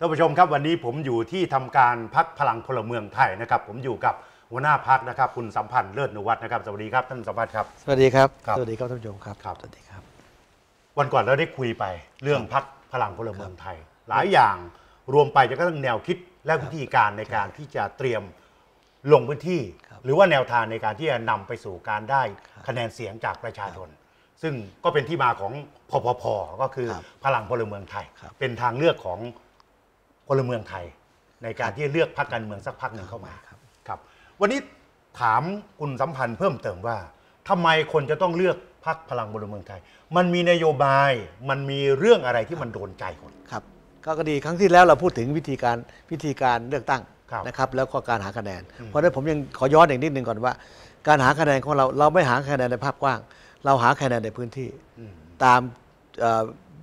ท่านผู้ชมครับวันนี้ผมอยู่ที่ทำการพักพลังพลเมืองไทยนะครับ ผมอยู่กับหัวหน้าพักนะครับคุณสัมพันธ์เลิศนุวัฒน์นะครับสวัสดีครับ ท่านสัมพันธ์ครับสวัสดีครับสวัสดีครับท่านผู้ชมครับครับ สวัสดีครับ วันก่อนเราได้คุยไปเรื่องพักพลังพลเมืองไทย หลายอย่างรวมไปจะก็ต้องแนวคิดและวิธีการในการที่จะเตรียมลงพื้นที่ หรือว่าแนวทางในการที่จะนำไปสู่การได้คะแนนเสียงจากประชาชน ซึ่งก็เป็นที่มาของพพพก็คือ พลังพลเมืองไทยเป็นทางเลือกของพลเมืองไทยในการที่เลือกพรรคการ เมืองสักพรรคหนึ่งเข้ามา ครับ ครับ วันนี้ถามคุณสัมพันธ์เพิ่มเติมว่า ทำไมคนจะต้องเลือกพรรคพลังพลเมืองไทย มันมีนโยบายมันมีเรื่องอะไรที่มันโดนใจคน ครับ ก็ดีครั้งที่แล้วเราพูดถึงวิธีการวิธีการเลือกตั้งนะครับแล้วก็การหาคะแนน เพราะะนั้นผมยังขอย้อนอีกนิดนึงก่อนว่า การหาคะแนนของเราเราไม่หาคะแนนในภาพกว้าง เราหาคะแนนในพื้นที่ตาม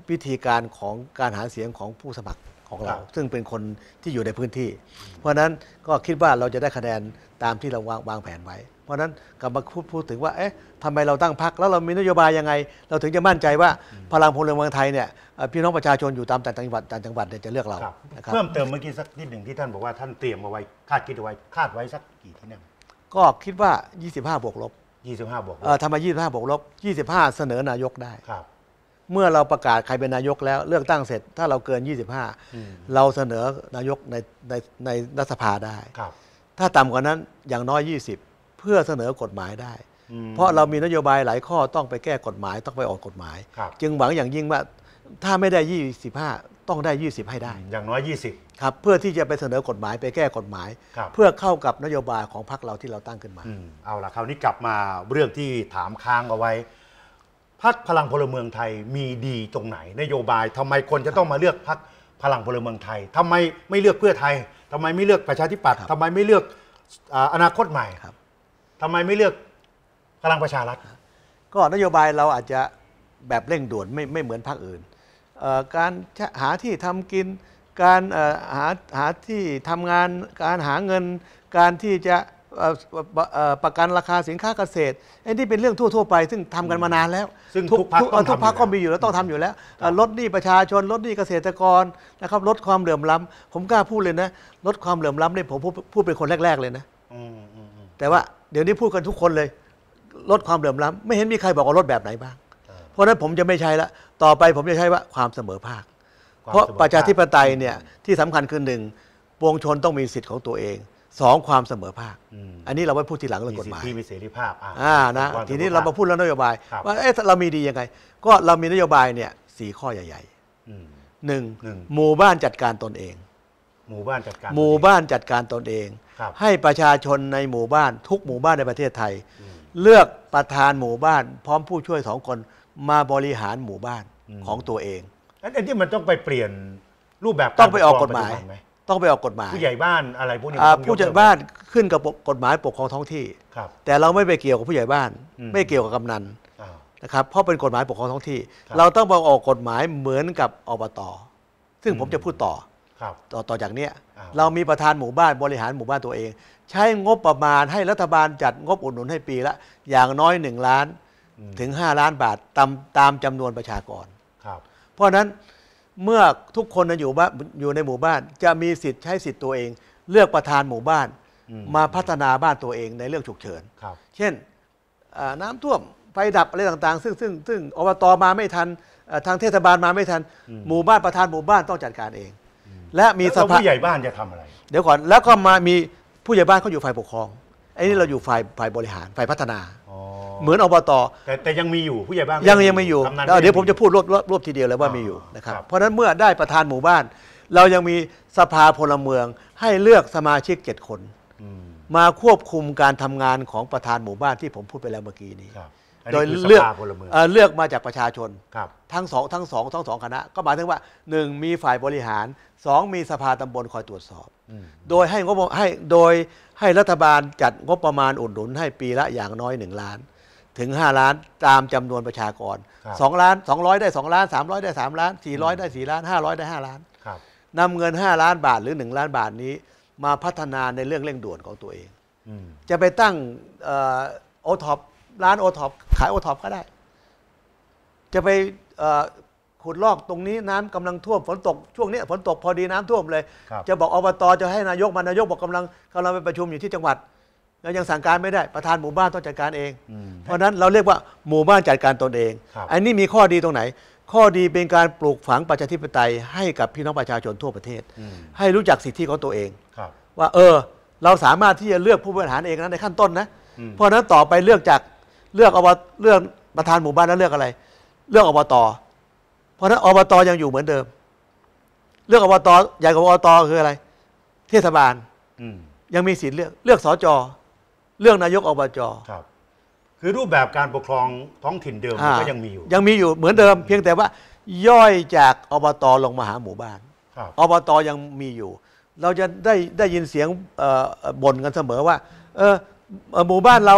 วิธีการของการหาเสียงของผู้สมัครของเราซึ่งเป็นคนที่อยู่ในพื้นที่ เพราะนั้นก็คิดว่าเราจะได้คะแนนตามที่เราวางวางแผนไว้ เพราะนั้นกลับมาพูดพูดถึงว่าเอ๊ะทำไมเราตั้งพักแล้วเรามีนโยบายยังไง เราถึงจะมั่นใจว่าพลังพลเมืองไทยเนี่ยพี่น้องประชาชนอยู่ตามแต่จังหวัดแต่จังหวัดจะเลือกเราเพิ่มเติมเมื่อกี้สักนิดหนึ่งที่ท่านบอกว่าท่านเตรียมเอาไว้คาดคิดเอาไว้คาดไว้สักกี่ที่นั่งก็คิดว่า 25 บวกลบ 25 บวกลบทำไม25 บวกลบ 25 เสนอนายกได้ครับเมื่อเราประกาศใครเป็นนายกแล้วเลือกตั้งเสร็จถ้าเราเกิน 25 เราเสนอนายกในในในรัฐสภาได้ครับ ถ้าต่ำกว่านั้นอย่างน้อย 20 เพื่อเสนอกฎหมายได้ เพราะเรามีนโยบายหลายข้อต้องไปแก้กฎหมายต้องไปออกกฎหมาย จึงหวังอย่างยิ่งว่าถ้าไม่ได้ 25 ต้องได้ 20 ให้ได้ อย่างน้อย 20ครับเพื่อที่จะไปเสนอกฎหมายไปแก้กฎหมาย เพื่อเข้ากับนโยบายของพรรคเราที่เราตั้งขึ้นมาอมเอาละคราวนี้กลับมาเรื่องที่ถามค้างเอาไว้พักพลังพลเมืองไทยมีดีตรงไหน นโยบายทำไมคนจะต้องมาเลือกพักพลังพลเมืองไทย ทำไมไม่เลือกเพื่อไทย ทำไมไม่เลือกประชาธิปัตย์ทำไมไม่เลือกอนาคตใหม่ทำไมไม่เลือกพลังประชารัฐก็นโยบายเราอาจจะแบบเร่งด่วนไม่ไม่เหมือนพรรคอื่นการหาที่ทำกิน การหาหาที่ทำงานการหาเงินการที่จะประกันราคาสินค้าเกษตรไอ้นี่เป็นเรื่องทั่ว ๆ ไปซึ่งทำกันมานานแล้ว ซึ่งทุกพรคทุกพรรคก็มีอยู่แล้วต้องทำอยู่แล้วลดหนี้ประชาชนลดหนี้เกษตรกรนะครับ ลดความเหลื่อมล้ำ ผมกล้าพูดเลยนะ ลดความเหลื่อมล้ำเนี่ยผมพูดเป็นคนแรก ๆเลยนะแต่ว่าเดี๋ยวนี้พูดกันทุกคนเลย ลดความเหลื่อมล้ำ ไม่เห็นมีใครบอกว่าลดแบบไหนบ้างเพราะนั้นผมจะไม่ใช้ละต่อไปผมจะใช้ว่าความเสมอภาค เพราะประชาธิปไตยเนี่ยที่สำคัญคือหนึ่งปวงชนต้องมีสิทธิ์ของตัวเองสองความเสมอภาค อันนี้เราไม่พูดทีหลังเรื่องกฎหมายที่มีเสรีภาพอ่านะทีนี้เรามาพูดเรื่องนโยบาย ว่าเอ๊ะเรามีดียังไง ก็เรามีนโยบายเนี่ยสี่ข้อใหญ่ๆ หนึ่ง หมู่บ้านจัดการตนเอง หมู่บ้านจัดการหมู่บ้านจัดการตนเอง ให้ประชาชนในหมู่บ้านทุกหมู่บ้านในประเทศไทย เลือกประธานหมู่บ้าน พร้อมผู้ช่วยสองคนมาบริหารหมู่บ้านของตัวเองอันนี้มันต้องไปเปลี่ยนรูปแบบต้องไปออกกฎหมายต้องไปออกกฎหมายผู้ใหญ่บ้านอะไรพวกนี้ผู้ใหญ่บ้านขึ้นกับกฎหมายปกครองท้องที่ครับแต่เราไม่ไปเกี่ยวกับผู้ใหญ่บ้านไม่เกี่ยวกับกำนันนะครับเพราะเป็นกฎหมายปกครองท้องที่ เราต้องไปออกกฎหมายเหมือนกับอบต ซึ่งผมจะพูดต่อต่อต่อจากเนี้ยเรามีประธานหมู่บ้านบริหารหมู่บ้านตัวเอง ใช้งบประมาณให้รัฐบาลจัดงบอุดหนุนให้ปีละอย่างน้อยหนึ่งล้านถึง 5 ล้านบาทตามตามจำนวนประชากรครับ เพราะฉะนั้นเมื่อทุกคนอยู่บ้านอยู่ในหมู่บ้านจะมีสิทธิ์ใช้สิทธิ์ตัวเอง เลือกประธานหมู่บ้านมาพัฒนาบ้านตัวเองในเรื่องฉุกเฉินเช่นน้ำท่วมไฟดับอะไรต่าง ๆ ซึ่งซึ่งซึ่งอบตมาไม่ทันทางเทศบาลมาไม่ทันหมู่บ้านประธานหมู่บ้านต้องจัดการเอง และมีสภาผู้ใหญ่บ้านจะทำอะไร เดี๋ยวก่อนแล้วก็มามีผู้ใหญ่บ้านเขาอยู่ฝ่ายปกครองไอ้นี่เราอยู่ฝ่ายฝ่ายบริหารฝ่ายพัฒนาเหมือนอบตแต่แต่ยังมีอยู่ผู้ใหญ่บ้านยังยังไม่อยู่เดี๋ยวผมจะพูดรวบรวบทีเดียวเลยว่ามีอยู่นะครับเพราะฉะนั้นเมื่อได้ประธานหมู่บ้าน เรายังมีสภาพลเมืองให้เลือกสมาชิกเจ็ดคนมาควบคุมการทำงานของประธานหมู่บ้านที่ผมพูดไปแล้วเมื่อกี้นี้โดยเลือกเเลือกมาจากประชาชนทั้งสองทั้งสองทั้งสองคณะก็หมายถึงว่าหนึ่งมีฝ่ายบริหารสองมีสภาตำบลคอยตรวจสอบโดยให้งบให้โดยให้รัฐบาลจัดงบประมาณอุดหนุนให้ปีละอย่างน้อยหนึ่งล้านถึง 5 ล้านตามจำนวนประชากร 2 ล้าน200ได้2ล้าน300ได้3ล้าน400ได้4ล้าน500ได้5ล้านนำเงิน 5 ล้านบาท หรือ 1 ล้านบาทนี้ มาพัฒนาในเรื่องเร่งด่วนของตัวเองจะไปตั้งโอท็อปร้านโอท็อปขายโอท็อปก็ได้ จะไปขุดลอกตรงนี้น้ำกำลังท่วมฝนตกช่วงนี้ฝนตกพอดีน้ำท่วมเลย จะบอกอบตจะให้นายกมานายกบอกกำลังกำลังไปประชุมอยู่ที่จังหวัดเรายังสั่งการไม่ได้ประธานหมู่บ้านต้องจัดการเอง เพราะนั้นเราเรียกว่าหมู่บ้านจัดการตนเอง อันนี้มีข้อดีตรงไหน ข้อดีเป็นการปลูกฝังประชาธิปไตยให้กับพี่น้องประชาชนทั่วประเทศ ให้รู้จักสิทธิของตัวเองว่าเออ เราสามารถที่จะเลือกผู้บริหารเองนะในขั้นต้นนะ เพราะนั้นต่อไปเลือกจากเลือกอบเลือกประธานหมู่บ้านแล้วเลือกอะไร เลือกอบต เพราะนั้นอบตยังอยู่เหมือนเดิม เลือกอบตใหญ่กว่าอบตคืออะไร เทศบาลยังมีสิทธิ์เลือกเลือกสจเรืองนายกอบจครับ คือรูปแบบการปกครองท้องถิ่นเดิมมันก็ยังมีอยู่ยังมีอยู่เหมือนเดิม เพียงแต่ว่าย่อยจากอบต ลงมาหาหมู่บ้านอบต ยังมีอยู่ เราจะได้ได้ยินเสียงบ่นกันเสมอว่า เออหมู่บ้านเรา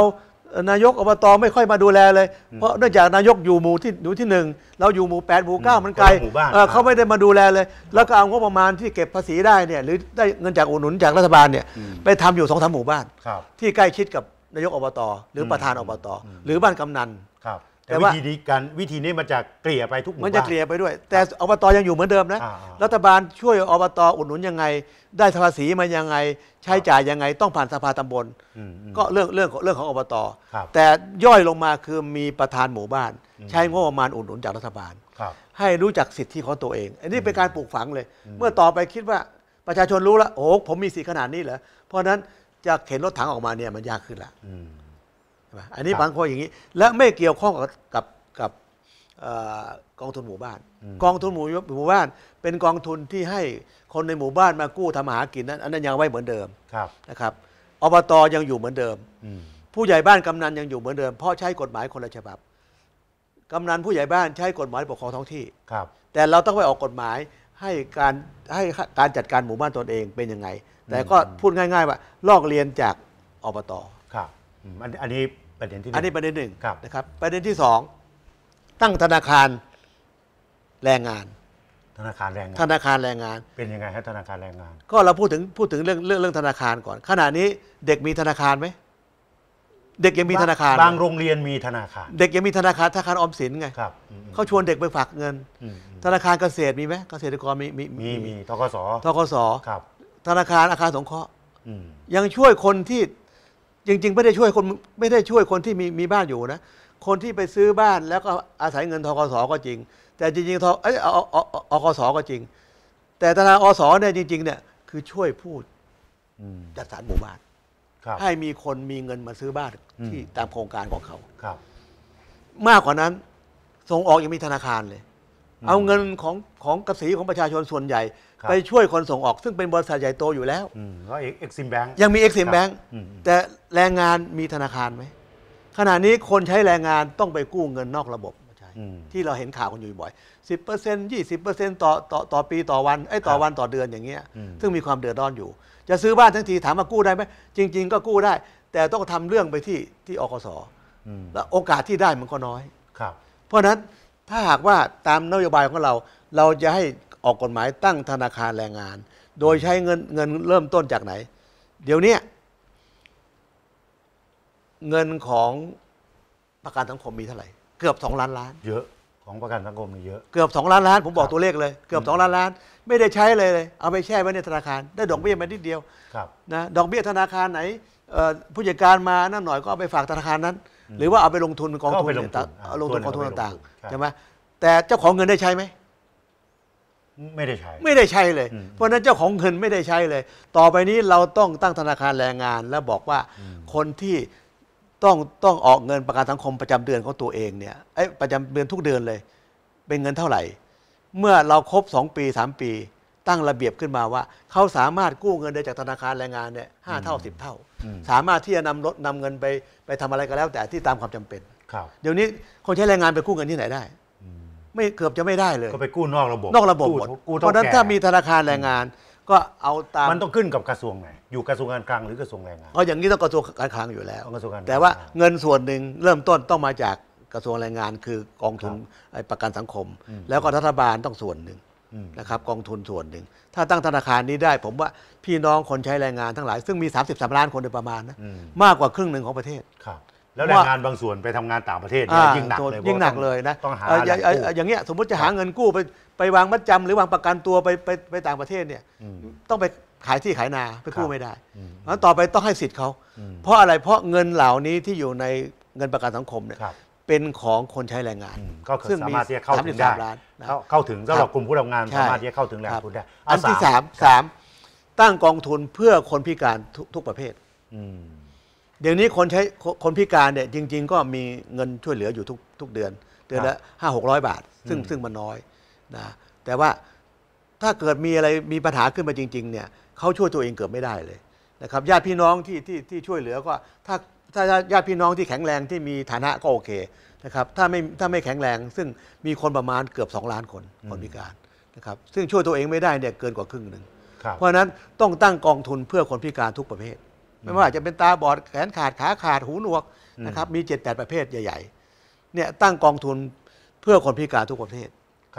นายกอบตไม่ค่อยมาดูแลเลยเพราะเนื่องจากนายกอยู่หมู่ที่อยู่ที่หนึ่งเราอยู่หมู่แปดหมู่เก้ามันไกลเเขาไม่ได้มาดูแลเลย แล้วก็เอางบประมาณที่เก็บภาษีได้เนี่ยหรือได้เงินจากอุดหนุนจากรัฐบาลเนี่ยไปทำอยู่สองสามหมู่บ้านที่ใกล้ชิดกับนายกอบต หรือประธานอบต หรือบ้านกำนันครับแต่วิธีนี้การวิธีนี้มาจากเกลี่ยไปทุกหมู่บ้านมันจะเกลี่ยไปด้วย แต่อบตยังอยู่เหมือนเดิมนะรัฐบาลช่วยอบตอุดหนุนยังไง ได้ภาษีมายังไง ใช้จ่ายยังไงต้องผ่านสภาตำบลก็เรื่องเรื่องของเรื่องของอบตแต่ย่อยลงมาคือมีประธานหมู่บ้าน ใช้งบประมาณอุดหนุนจากรัฐบาลให้รู้จักสิทธิของตัวเอง อันนี้เป็นการปลูกฝังเลย เมื่อต่อไปคิดว่าประชาชนรู้แล้วโอ้ผมมีสิทธิขนาดนี้เหรอเพราะนั้นจะเข็นรถถังออกมาเนี่ยมันยากขึ้นละอันนี้บางคนอย่างนี้ และไม่เกี่ยวข้องกับกับกับกองทุนหมู่บ้าน กองทุนหมู่หมู่บ้าน เป็นกองทุนที่ให้คนในหมู่บ้านมากู้ทำหากินนั้นอันนั้นยังไว้เหมือนเดิมนะครับ อบตยังอยู่เหมือนเดิมผู้ใหญ่บ้านกำนันยังอยู่เหมือนเดิมเพราะใช้กฎหมายคนละฉบับกำนันผู้ใหญ่บ้านใช้กฎหมายปกครองท้องที่ครับ แต่เราต้องไปออกกฎหมายให้การให้การจัดการหมู่บ้านตนเองเป็นยังไง แต่ก็พูดง่าย ๆ ว่า ลอกเรียนจากอบตครับอันนี้ประเด็นที่หอันนี้ประเด็นหนึ่งนะครับประเด็นที่สอง ตั้งธนาคารแรงงานธนาคารแรงงานธนาคารแรงงาน เป็นยังไงับธนาคารแรงงาน ก็เราพูดถึงพูดถึงเรื่องเรื่องเรื่องธนาคารก่อนขณะนี้ เด็กมีธนาคารไหมเด็กยังมีธนาคารบางโรงเรียนมีธนาคาร เด็กยังมีธนาคารธนาคารออมสินไงครับเขาชวนเด็กไปฝากเงินธนาคารเกษตรมีไหมเกษตรกรมีมีมีทกสทกสครับ ธนาคารอาคารสงเคราะห์ยังช่วยคนที่จริงๆไม่ได้ช่วยคนไม่ได้ช่วยคนที่มีมีบ้านอยู่นะคนที่ไปซื้อบ้านแล้วก็อาศัยเงินทกสก็จริง แต่จริงๆทเออออกสก็จริง แต่ตาาอสเนี่ยจริง ๆ เนี่ย คือช่วยพูดจัดสรรหมู่บ้านให้มีคนมีเงินมาซื้อบ้านที่ตามโครงการของเขาครับมากกว่านั้นส่งออกยังมีธนาคารเลย เอาเงินของของกระสีของประชาชนส่วนใหญ่ไปช่วยคนส่งออกซึ่งเป็นบริษัทใหญ่โตอยู่แล้วก็เอ็กซิมแบง์ยังมีเอ็กซิมแบง์แต่แรงงานมีธนาคารไหมขณะนี้คนใช้แรงงานต้องไปกู้เงินนอกระบบที่เราเห็นข่าวกันอยู่บ่อย10% 20%ต่อต่อต่อปีต่อวันไอ้ต่อวันต่อเดือนอย่างเงี้ยซึ่งมีความเดือดร้อนอยู่ จะซื้อบ้านทั้งทีถามมากู้ได้ไหมจริง ๆ ก็กู้ได้ แต่ต้องทำเรื่องไปที่ที่อกสแล้วโอกาสที่ได้มันก็น้อยครับ เพราะนั้นถ้าหากว่าตามนโยบายของเราเราจะให้ออกกฎหมายตั้งธนาคารแรงงาน โดยใช้เงินเงินเริ่มต้นจากไหน เดี๋ยวนี้เงินของประกันสังคมมีเท่าไหร่ เกือบสองล้านล้าน เยอะ ของประกันสังคมมีเยอะ เกือบสองล้านล้าน ผมบอกตัวเลขเลย เกือบสองล้านล้านไม่ได้ใช้เลยเลยเอาไปแช่ไว้ในธนาคารได้ดอกเบี้ยมานิดเดียวนะดอกเบี้ยธนาคารไหนผู้จัดการมานั่นหน่อยก็เอาไปฝากธนาคารนั้น หรือว่าเอาไปลงทุนกองทุนต่างลงทุนกองทุนต่างใช่ไหมแต่เจ้าของเงินได้ใช้ไหมไม่ได้ใช้ ไม่ได้ใช้เลย เพราะนั้นเจ้าของเงินไม่ได้ใช้เลย ต่อไปนี้เราต้องตั้งธนาคารแรงงาน แล้วบอกว่าคนที่ต้องต้องออกเงินประกันสังคมประจำเดือนของตัวเองเนี่ยไอ้ประจำเดือนทุกเดือนเลย เป็นเงินเท่าไหร่ เมื่อเราครบสองปีสามปี ตั้งระเบียบขึ้นมาว่า เขาสามารถกู้เงินได้จากธนาคารแรงงานเนี่ยห้าเท่าสิบเท่าสามารถที่จะนำรถนำเงินไปไปทำอะไรก็แล้ว แต่ที่ตามความจำเป็นเดี๋ยวนี้คนใช้แรงงานไปกู้เงินที่ไหนได้ไม่เกือบจะไม่ได้เลยก็ไปกู้นอกระบบนอกระบบหมดเพราะนั้นถ้ามีธนาคารแรงงาน ก็เอาตามมันต้องขึ้นกับกระทรวงไหนอยู่กระทรวงการคลังหรือกระทรวงแรงงานเอาอย่างนี้ต้องกระทรวงการคลังอยู่แล้วกระทรวงการแต่ว่าเงินส่วนหนึ่งเริ่มต้นต้องมาจากกระทรวงแรงงาน คือกองทุนประกันสังคม แล้วก็รัฐบาลต้องส่วนหนึ่งนะครับกองทุนส่วนหนึ่งถ้าตั้งธนาคารนี้ได้ ผมว่าพี่น้องคนใช้แรงงานทั้งหลาย ซึ่งมี 33 ล้านคนโดยประมาณนะมากกว่าครึ่งหนึ่งของประเทศครับแล้วแรงงานบางส่วนไปทำงานต่างประเทศยิ่งหนักเลยยิ่งหนักเลยนะต้องหาอย่างเงี้ยสมมติจะหาเงินกู้ไปไปวางมัดจำ หรือวางประกันตัวไปไปไปต่างประเทศเนี่ย ต้องไปขายที่ขายนาไปกู้ไม่ได้งั้นต่อไปต้องให้สิทธิ์เขาเพราะอะไรเพราะเงินเหล่านี้ที่อยู่ในเงินประกันสังคมเนี่ยเป็นของคนใช้แรงงานก็คือสามารถที่จะเข้าถึงได้เข้าถึงสำหรับกลุ่มผู้ทำงานสามารถที่จะเข้าถึงแหล่งทุนได้อันที่สามสามตั้งกองทุนเพื่อคนพิการทุกประเภทเดี๋ยวนี้คนใช้คนพิการเนี่ยจริง ๆ ก็มีเงินช่วยเหลืออยู่ทุกทุกเดือน เดือนละห้าหกร้อยบาทซึ่งซึ่งมันน้อยนะแต่ว่าถ้าเกิดมีอะไรมีปัญหาขึ้นมาจริงๆเนี่ยเขาช่วยตัวเองเกือบไม่ได้เลยนะครับญาติพี่น้องที่ที่ที่ช่วยเหลือก็ถ้าถ้าญาติพี่น้องที่แข็งแรงที่มีฐานะก็โอเคนะครับถ้าไม่ถ้าไม่แข็งแรงซึ่งมีคนประมาณเกือบ 2 ล้านคนคนพิการนะครับซึ่งช่วยตัวเองไม่ได้เนี่ยเกินกว่าครึ่งหนึ่งเพราะฉะนั้นต้องตั้งกองทุนเพื่อคนพิการทุกประเภทไม่ว่าจะเป็นตาบอดแขนขาดขาขาดหูหนวกนะครับมีเจ็ดแปดประเภทใหญ่ๆเนี่ยตั้งกองทุนเพื่อคนพิการทุกประเภท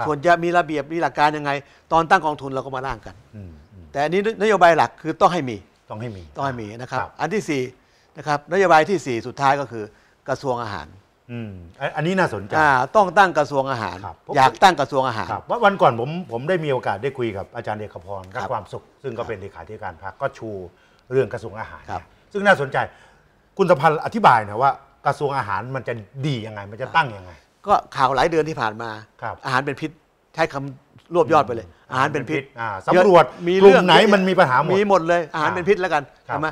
ควรจะมีระเบียบมีหลักการยังไง ตอนตั้งกองทุนเราก็มาร่างกันแต่อันนี้นโยบายหลักคือต้องให้มีต้องให้มีต้องให้มีนะครับ อันที่สี่นะครับนโยบายที่สี่สุดท้ายก็คือกระทรวงอาหารอันนี้น่าสนใจต้องตั้งกระทรวงอาหารอยากตั้งกระทรวงอาหารว่าวันก่อนผมผมได้มีโอกาสได้คุยกับอาจารย์เอกพรกับความสุข ซึ่งก็เป็นเลขาธิการพรรคก็ชูเรื่องกระทรวงอาหารครับ ซึ่งน่าสนใจ คุณสัมพันธ์อธิบายนะว่า กระทรวงอาหารมันจะดียังไง มันจะตั้งยังไง ก็ข่าวหลายเดือนที่ผ่านมาครับอาหารเป็นพิษ ใช้คำรวบยอดไปเลย อาหารเป็นพิษสำรวจมีเรื่องไหนมันมีปัญหาหมดมีหมดเลย อาหารเป็นพิษแล้วกันใช่ไหม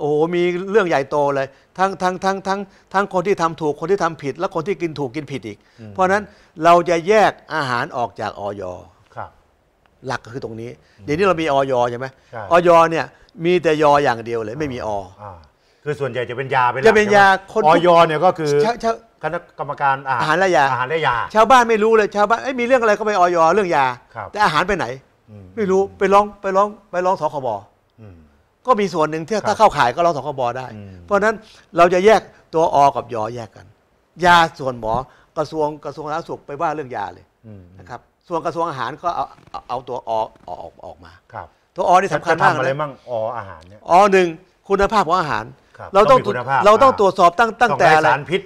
โอ้โห มีเรื่องใหญ่โตเลย ทั้งทั้งทั้งทั้งทั้งคนที่ทำถูก คนที่ทำผิด และคนที่กินถูกกินผิดอีก เพราะฉะนั้นเราจะแยกอาหารออกจากออยครับ หลักก็คือตรงนี้ เดี๋ยวนี้เรามีออยใช่ไหมออยเนี่ยมีแต่ยออย่างเดียวเลยไม่มีออคือส่วนใหญ่จะเป็นยาเป็นล้วจะเป็นยาคนออยเนี่ยก็คือชคณะกรรมการอาหารและยาอาหารและยา ชาวบ้านไม่รู้เลย ชาวบ้านมีเรื่องอะไรก็ไปออยเรื่องยา แต่อาหารไปไหน ไม่รู้ไปร้องไปร้องไปร้องสคบก็มีส่วนหนึ่งที่ถ้าเข้าขายก็ร้องสคบได้ เพราะฉะนั้นเราจะแยกตัวอกับยอแยกกัน ยาส่วนหมอ กระทรวงกระทรวงสาธารณสุขไปว่าเรื่องยาเลยนะครับ ส่วนกระทรวงอาหารก็เอาเอาตัวออออกออกมาครับตัวออนี่สำคัญมากทำอะไรมั่งอออาหารเนี่ยอหนึ่งคุณภาพของอาหาร เราต้องเราต้องตรวจสอบตั้งตั้งแต่สารพิษ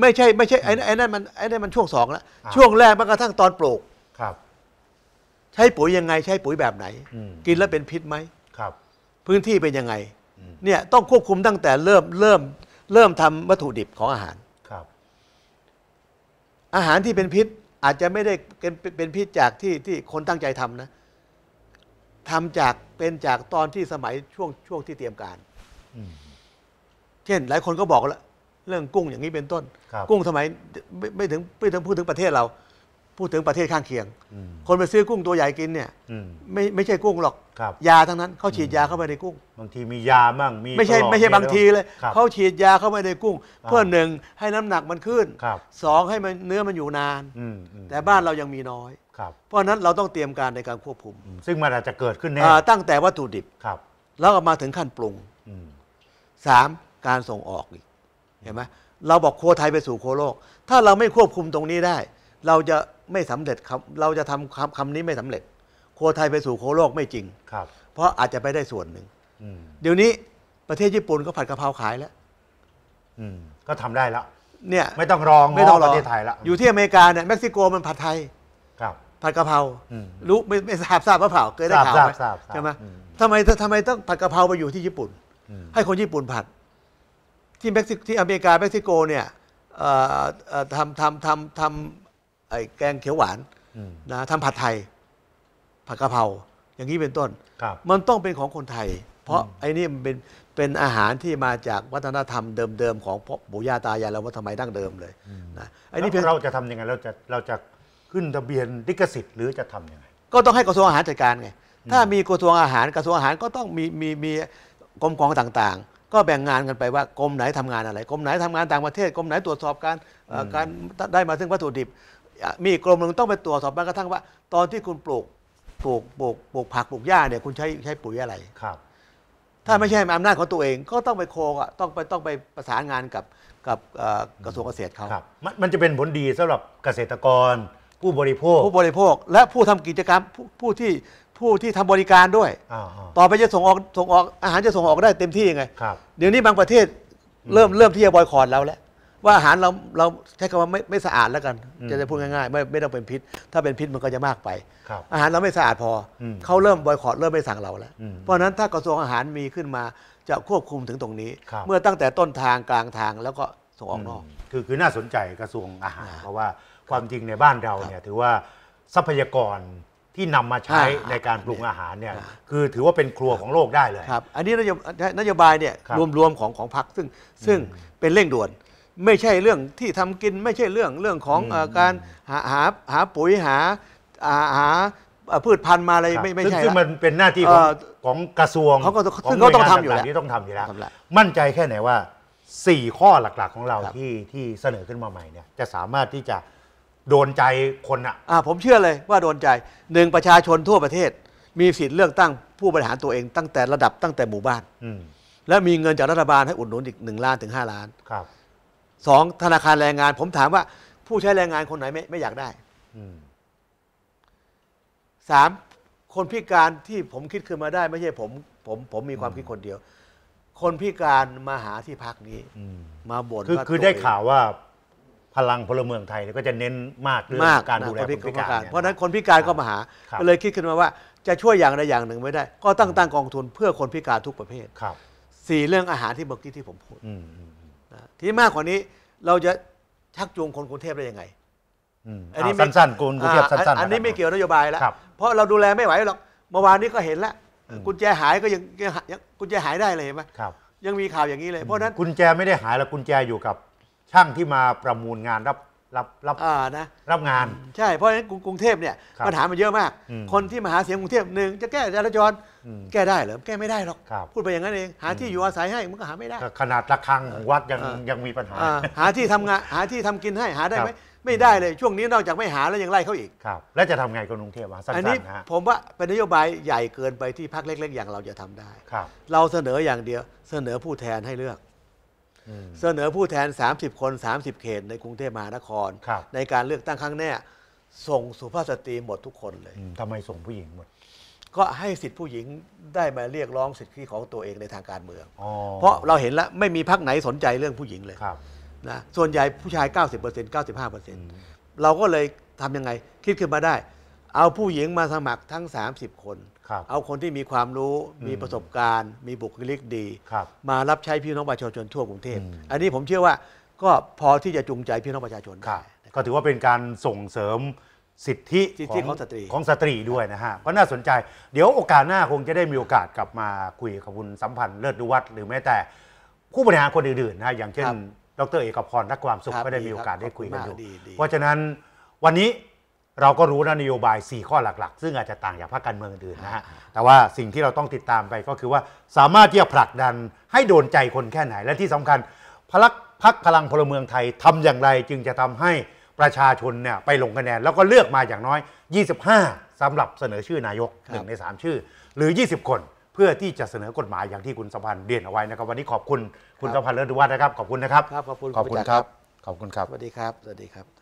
ไม่ใช่ไม่ใช่ไอ้ไอ้นั่นมันไอ้นั่นมันช่วงสองแล้วช่วงแรกมันกระทั่งตอนปลูกครับ ใช้ปุ๋ยยังไง ใช้ปุ๋ยแบบไหน กินแล้วเป็นพิษไหมครับ พื้นที่เป็นยังไง เนี่ย ต้องควบคุมตั้งแต่เริ่มเริ่ม เริ่มทำวัตถุดิบของอาหารครับ อาหารที่เป็นพิษ อาจจะไม่ได้เป็นเป็นพิษจากที่ที่คนตั้งใจทำนะทำจากเป็นจากตอนที่สมัยช่วงช่วงที่เตรียมการ เช่น หลายคนก็บอกแล้วเรื่องกุ้งอย่างนี้เป็นต้น กุ้งสมัยไม่ถึงไม่ถึงพูดถึงประเทศเราพูดถึงประเทศข้างเคียง คนไปซื้อกุ้งตัวใหญ่กินเนี่ยไม่ไม่ใช่กุ้งหรอกรยาทั้งนั้นเขาฉีดยาเข้าไปในกุ้งบางทีมียามั่งมีไม่ใช่ไม่ใช่บางทีเลยเขาฉีดยาเข้าไปในกุ้ง เพื่อหนึ่งให้น้ำหนักมันขึ้นสองให้มันเนื้อมันอยู่นานแต่บ้านเรายังมีน้อยเพราะนั้นเราต้องเตรียมการในการควบคุม ซึ่งมันอาจจะเกิดขึ้นแน่ตั้งแต่วัตถุดิบครับแล้วก็มาถึงขั้นปรุงสามการส่งออกอีกเห็นไหมเราบอกครัวไทยไปสู่ครัวโลก ถ้าเราไม่ควบคุมตรงนี้ได้เราจะไม่สำเร็จครับเราจะทำคำคำนี้ไม่สำเร็จโคไทยไปสู่โคโลกไม่จริงครับ เพราะอาจจะไปได้ส่วนหนึ่งเดี๋ยวนี้ประเทศญี่ปุ่นก็ผัดกะเพราขายแล้วก็ทำได้แล้วเนี่ย ไม่ต้องรองไม่ต้องรอประเทศไทยแล้วอยู่ที่อเมริกาเนี่ย เม็กซิโกมันผัดไทย ครับ ผัดกะเพรารู้ไม่ไม่ทราบทราบว่าเผาเคยได้ข่าวไหมใช่ไหมทำไมทำไมต้องผัดกะเพราไปอยู่ที่ญี่ปุ่น ให้คนญี่ปุ่นผัด ที่เม็กซิที่อเมริกาเม็กซิโกเนี่ยทำทำทำทำไอ้แกงเขียวหวานนะทำผัดไทย ผัดกะเพราอย่างนี้เป็นต้นมันต้องเป็นของคนไทย เพราะไอ้นี่มันเป็นเป็นอาหารที่มาจากวัฒนธรรมเดิมๆของพ่อปู่ย่าตายายเราว่าทำไมดั้งเดิมเลยนะไอ้นี่เราจะทำยังไงเราจะเราจะขึ้นทะเบียนลิขสิทธิ์หรือจะทำยังไงก็ต้องให้กระทรวงอาหารจัดการไงถ้ามีกระทรวงอาหาร กระทรวงอาหารก็ต้องมีมีมีกรมกองต่าง ๆ ก็แบ่งงานกันไปว่ากรมไหนทำงานอะไร กรมไหนทำงานต่างประเทศ กรมไหนตรวจสอบการการได้มาซึ่งวัตถุดิบมีกรมหนึ่งต้องไปตรวจสอบแม้กระทั่งว่าตอนที่คุณปลูกปลูกปลูกปลูกผักปลูกหญ้าเนี่ยคุณใช้ใช้ปุ๋ยอะไร ครับ ถ้าไม่ใช่อำนาจของตัวเองก็ต้องไปโคกอะต้องไปต้องไปประสานงานกับกับกระทรวงเกษตรเขาครับ มันจะเป็นผลดีสำหรับเกษตรกรผู้บริโภคผู้บริโภค และผู้ทำกิจกรรมผู้ที่ผู้ที่ทำบริการด้วยต่อไปจะส่งออกส่งออกอาหารจะส่งออกได้เต็มที่ยไงครับเดี๋ยวนี้บางประเทศเริ่มเริ่มที่จะบอยคอรแล้วแล้วว่าอาหารเราเราใช้คำว่าไม่ไม่สะอาดแล้วกันจะจะพูดง่ายๆไม่ไม่ต้องเป็นพิษ ถ้าเป็นพิษมันก็จะมากไป อาหารเราไม่สะอาดพอ เขาเริ่มบอยคอรเริ่มไม่สั่งเราแล้ว เพราะนั้นถ้ากระทรวงอาหารมีขึ้นมาจะควบคุมถึงตรงนี้เมื่อตั้งแต่ต้นทางกลางทางแล้วก็ส่งออกนอกคือคือน่าสนใจกระทรวงอาหารเพราะว่าความจริงในบ้านเราเนี่ยถือว่าทรัพยากรที่นำมาใช้ในการปรุงอาหารเนี่ยคือถือว่าเป็นครัวของโลกได้เลยครับอันนี้นโยบายนโยบายเนี่ยรวมๆของของพรรคซึ่งซึ่งเป็นเร่งด่วนไม่ใช่เรื่องที่ทำกิน ไม่ใช่เรื่องเรื่องของการหาหาหาปุ๋ยหาหาพืชพันธุ์มาอะไรไม่ไม่ใช่ซึ่งมันเป็นหน้าที่ของของกระทรวงเขาก็ซึ่งเขาต้องทำอยู่แล้วที่ต้องทำอยู่แล้วมั่นใจแค่ไหนว่า 4 ข้อหลักๆของเราที่ที่เสนอขึ้นมาใหม่เนี่ยจะสามารถที่จะโดนใจคนอ่ะผมเชื่อเลยว่าโดนใจหนึ่งประชาชนทั่วประเทศมีสิทธิ์เลือกตั้งผู้บริหารตัวเองตั้งแต่ระดับตั้งแต่หมู่บ้านและมีเงินจากรัฐบาลให้อุดหนุนอีกหนึ่งล้านถึงห้าล้านครับสองธนาคารแรงงานผมถามว่า ผู้ใช้แรงงานคนไหนไม่ไม่อยากได้สามคนพิการที่ผมคิดขึ้นมาได้ ไม่ใช่ผมผม ผมมีความคิดคนเดียว คนพิการมาหาที่พักนี้มาบ่นคือคือได้ข่าวว่าพลังพลเมืองไทยก็จะเน้นมากเรื่องการดูแลคนพิการ เพราะนั้นคนพิการก็มาหาก็เลยคิดขึ้นมาว่า จะช่วยอย่างใดอย่างหนึ่งไม่ได้ ก็ตั้งตั้งกองทุนเพื่อคนพิการทุกประเภทครับสี่เรื่องอาหารที่เมื่อกี้ที่ผมพูดที่มากกว่านี้เราจะชักจูงคนกรุงเทพได้ยังไงอันนี้สั้นๆกรุงเทพสั้นๆอันนี้ไม่เกี่ยวนโยบายแล้วเพราะเราดูแลไม่ไหวหรอกเมื่อวานนี้ก็เห็นแล้วกุญแจหายก็ยังกุญแจหายได้เลยเห็นไหมยังมีข่าวอย่างนี้เลย เพราะนั้นกุญแจไม่ได้หายแล้วกุญแจอยู่กับ ช่างที่มาประมูลงานรับรับรับอ่านะรับงานใช่เพราะฉะนั้นกรุงเทพเนี่ยปัญหามันเยอะมาก คนที่มาหาเสียงกรุงเทพหนึ่งจะแก้จราจรแก้ได้หรือแก้ไม่ได้หรอกพูดไปอย่างนั้นเอง หาที่อยู่อาศัยให้มันก็หาไม่ได้ ขนาดระฆังของวัดยังยังมีปัญหา หาที่ทำงานหาที่ทำกินให้หาได้ไหมไม่ได้เลยช่วงนี้นอกจากไม่หาแล้วยังไล่เขาอีกครับ และจะทำไงกรุงเทพอะสั้นๆนะอันนี้ผมว่าเป็นนโยบายใหญ่เกินไปที่พรรคเล็ก ๆ อย่างเราจะทำได้เราเสนออย่างเดียวเสนอผู้แทนให้เลือกเสนอผู้แทน 30 คน 30 เขตในกรุงเทพมหานคร ในการเลือกตั้งครั้งแน่ส่งสุภาพสตรีหมดทุกคนเลยทำไมส่งผู้หญิงหมดก็ให้สิทธิผู้หญิงได้มาเรียกร้องสิทธิของตัวเองในทางการเมืองอเพราะเราเห็นแล้วไม่มีพรรคไหนสนใจเรื่องผู้หญิงเลยนะส่วนใหญ่ผู้ชาย 90% 95%เราก็เลยทำยังไง คิดขึ้นมาได้ เอาผู้หญิงมาสมัครทั้ง 30 คนเอาคนที่มีความรู้มีประสบการณ์ มีบุคลิกดี มารับใช้พี่น้องประชาชนทั่วกรุงเทพอันนี้ผมเชื่อว่าก็พอที่จะจูงใจพี่น้องประชาชนก็ถือว่าเป็นการส่งเสริมสิทธิของสตรีของสตรีด้วยนะฮะก็น่าสนใจ เดี๋ยวโอกาสหน้าคงจะได้มีโอกาสกลับมาคุยกับคุณสัมพันธ์เลิศดุวัฒน์หรือแม้แต่ผู้บริหารคนอื่นๆนะอย่างเช่นดร เอกพรรักความสุขก็ได้มีโอกาสได้คุยกันอยู่เพราะฉะนั้นวันนี้เราก็รู้นะนโยบาย 4 ข้อหลัก ๆ ซึ่งอาจจะต่างจากพรรคการเมืองอื่นนะฮะ แต่ว่าสิ่งที่เราต้องติดตามไปก็คือว่าสามารถที่จะผลักดันให้โดนใจคนแค่ไหน และที่สำคัญพลักพักพลังพลเมืองไทยทำอย่างไรจึงจะทำให้ประชาชนเนี่ยไปลงคะแนน แล้วก็เลือกมาอย่างน้อย 25 สำหรับเสนอชื่อนายกหนึ่งใน 3 ชื่อ หรือ 20 คนเพื่อที่จะเสนอกฎหมายอย่างที่คุณสัมพันธ์เดียนเอาไว้นะครับวันนี้ขอบคุณคุณสัมพันธ์เลิศดุวัฒนะครับ ขอบคุณนะครับรับขอบคุณครับ ขอบคุณครับสวัสดีครับสวัสดีครับ